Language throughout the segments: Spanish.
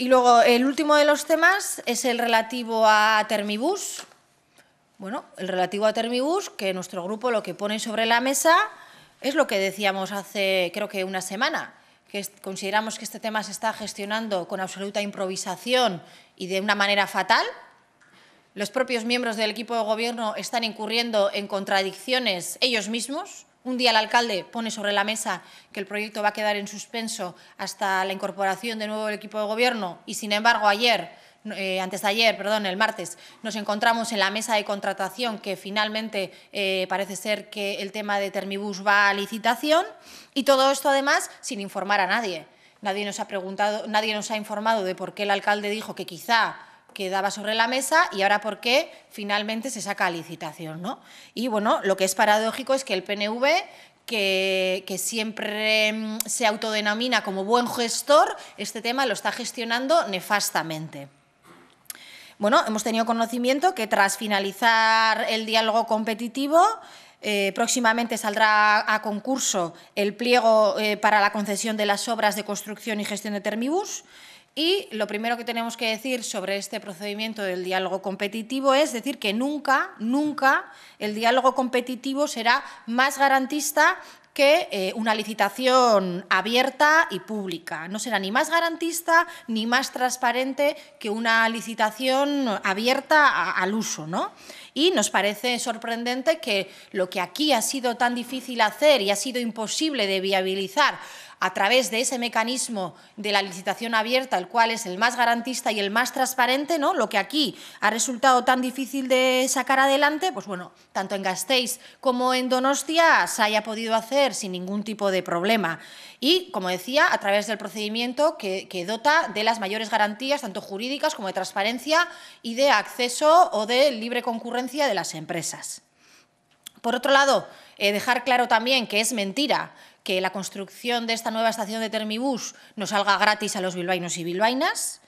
Y luego el último de los temas es el relativo a Termibus. Bueno, el relativo a Termibus, que nuestro grupo lo que pone sobre la mesa es lo que decíamos hace creo que una semana, que consideramos que este tema se está gestionando con absoluta improvisación y de una manera fatal. Los propios miembros del equipo de gobierno están incurriendo en contradicciones ellos mismos un día el alcalde pone sobre la mesa que el proyecto va a quedar en suspenso hasta la incorporación de nuevo del equipo de gobierno y, sin embargo, ayer, eh, antes de ayer, perdón, el martes, nos encontramos en la mesa de contratación que finalmente eh, parece ser que el tema de Termibus va a licitación y todo esto, además, sin informar a nadie. Nadie nos ha preguntado, nadie nos ha informado de por qué el alcalde dijo que quizá quedaba sobre la mesa y ahora por qué finalmente se saca la licitación. ¿no? Y bueno, lo que es paradójico es que el PNV, que, siempre mm, se autodenomina como buen gestor, este tema lo está gestionando nefastamente. Bueno, hemos tenido conocimiento que tras finalizar el diálogo competitivo, eh, próximamente saldrá a concurso el pliego eh, para la concesión de las obras de construcción y gestión de Termibus. Y lo primero que tenemos que decir sobre este procedimiento del diálogo competitivo es decir que nunca, nunca el diálogo competitivo será más garantista que eh, una licitación abierta y pública. No será ni más garantista ni más transparente que una licitación abierta al uso. ¿no? Y nos parece sorprendente que lo que aquí ha sido tan difícil hacer y ha sido imposible de viabilizar a través de ese mecanismo de la licitación abierta, el cual es el más garantista y el más transparente, ¿no? lo que aquí ha resultado tan difícil de sacar adelante, pues bueno, tanto en Gasteiz como en Donostia se haya podido hacer sin ningún tipo de problema. Y, como decía, a través del procedimiento que, dota de las mayores garantías, tanto jurídicas como de transparencia y de acceso o de libre concurrencia de las empresas. Por otro lado, eh, dejar claro también que es mentira que la construcción de esta nueva estación de Termibús nos salga gratis a los bilbainos y bilbainas.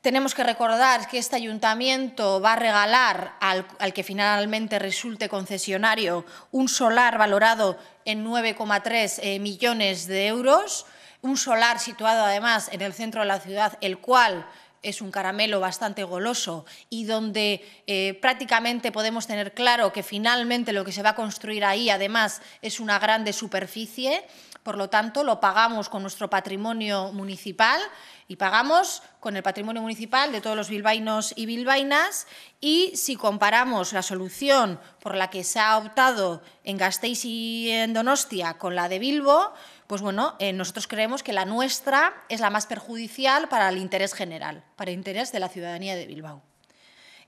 Tenemos que recordar que este ayuntamiento va a regalar al, que finalmente resulte concesionario un solar valorado en 9,3 eh, millones de euros, un solar situado además en el centro de la ciudad, el cual es un caramelo bastante goloso y donde eh, prácticamente podemos tener claro que finalmente lo que se va a construir ahí además es una grande superficie, por lo tanto, lo pagamos con nuestro patrimonio municipal y pagamos con el patrimonio municipal de todos los bilbainos y bilbainas. Y si comparamos la solución por la que se ha optado en Gasteiz y en Donostia con la de Bilbo, pues bueno, eh, nosotros creemos que la nuestra es la más perjudicial para el interés general, para el interés de la ciudadanía de Bilbao.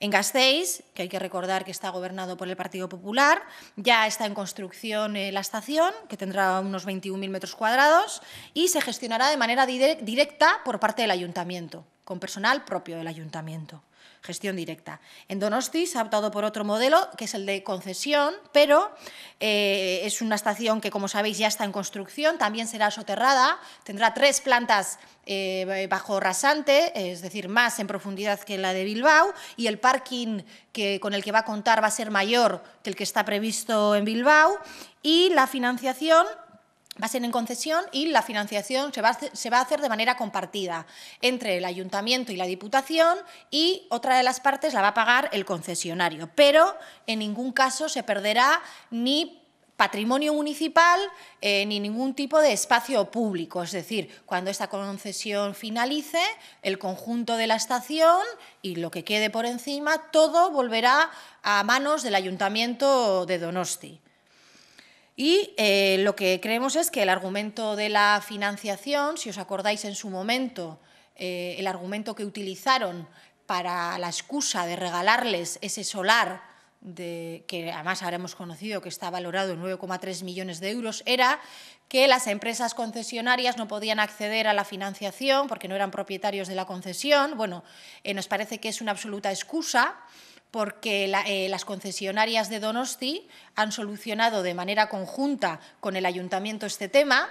En Gasteiz, que hay que recordar que está gobernado por el Partido Popular, ya está en construcción eh, la estación, que tendrá unos 21.000 metros cuadrados, y se gestionará de manera directa por parte del ayuntamiento, con personal propio del ayuntamiento gestión directa. En Donosti se ha optado por otro modelo, que es el de concesión, pero eh, es una estación que, como sabéis, ya está en construcción, también será soterrada, tendrá tres plantas eh, bajo rasante, es decir, más en profundidad que la de Bilbao, y el parking que, con el que va a contar va a ser mayor que el que está previsto en Bilbao, y la financiación va a ser en concesión y la financiación se va, a hacer de manera compartida entre el ayuntamiento y la diputación y otra de las partes la va a pagar el concesionario, pero en ningún caso se perderá ni patrimonio municipal eh, ni ningún tipo de espacio público. Es decir, cuando esta concesión finalice, el conjunto de la estación y lo que quede por encima, todo volverá a manos del Ayuntamiento de Donosti. Y eh, lo que creemos es que el argumento de la financiación, si os acordáis en su momento, eh, el argumento que utilizaron para la excusa de regalarles ese solar, que además habremos conocido que está valorado en 9,3 millones de euros, era que las empresas concesionarias no podían acceder a la financiación porque no eran propietarios de la concesión. Bueno, eh, nos parece que es una absoluta excusa porque eh, las concesionarias de Donosti han solucionado de manera conjunta con el ayuntamiento este tema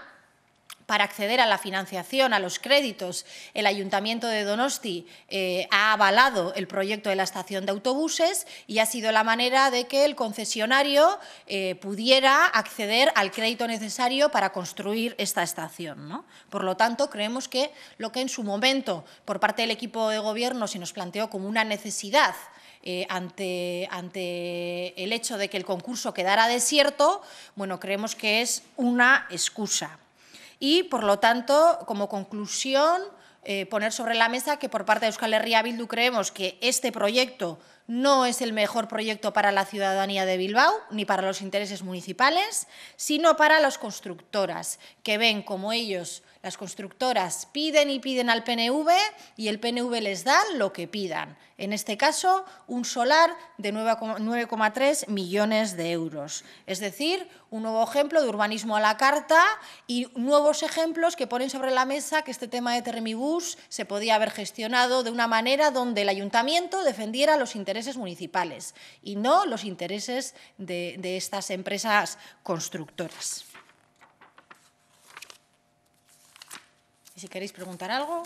para acceder a la financiación, a los créditos. El Ayuntamiento de Donosti eh, ha avalado el proyecto de la estación de autobuses y ha sido la manera de que el concesionario eh, pudiera acceder al crédito necesario para construir esta estación. ¿no? Por lo tanto, creemos que lo que en su momento, por parte del equipo de gobierno, se nos planteó como una necesidad eh, ante, ante el hecho de que el concurso quedara desierto, bueno, creemos que es una excusa y, por lo tanto, como conclusión, eh, poner sobre la mesa que por parte de Euskal Herria Bildu creemos que este proyecto no es el mejor proyecto para la ciudadanía de Bilbao ni para los intereses municipales, sino para las constructoras, que ven como ellos, las constructoras, piden y piden al PNV y el PNV les da lo que pidan. En este caso, un solar de 9,3 millones de euros. Es decir, un nuevo ejemplo de urbanismo a la carta y nuevos ejemplos que ponen sobre la mesa que este tema de Termibus se podía haber gestionado de una manera donde el ayuntamiento defendiera los intereses municipales y no los intereses de, estas empresas constructoras. Y si queréis preguntar algo.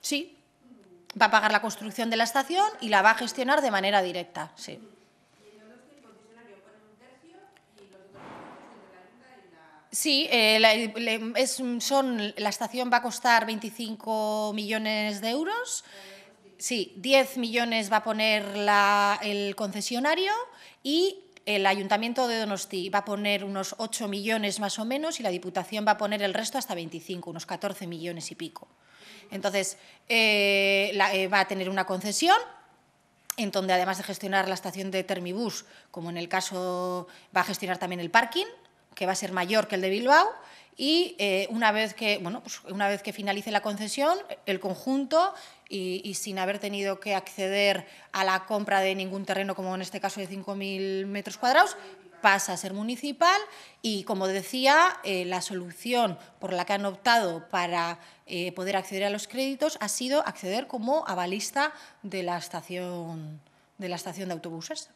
Sí, va a pagar la construcción de la estación y la va a gestionar de manera directa, sí. Sí, eh, la, son, la estación va a costar 25 millones de euros. Sí, 10 millones va a poner el concesionario y el Ayuntamiento de Donosti va a poner unos 8 millones más o menos y la Diputación va a poner el resto hasta 25, unos 14 millones y pico. Entonces, eh, eh, va a tener una concesión en donde además de gestionar la estación de Termibus, como en el caso va a gestionar también el parking, que va a ser mayor que el de Bilbao y eh, una, vez que, bueno, pues una vez que finalice la concesión, el conjunto, y, sin haber tenido que acceder a la compra de ningún terreno, como en este caso de 5.000 metros cuadrados, pasa a ser municipal y, como decía, eh, la solución por la que han optado para eh, poder acceder a los créditos ha sido acceder como avalista de la estación de, la estación de autobuses.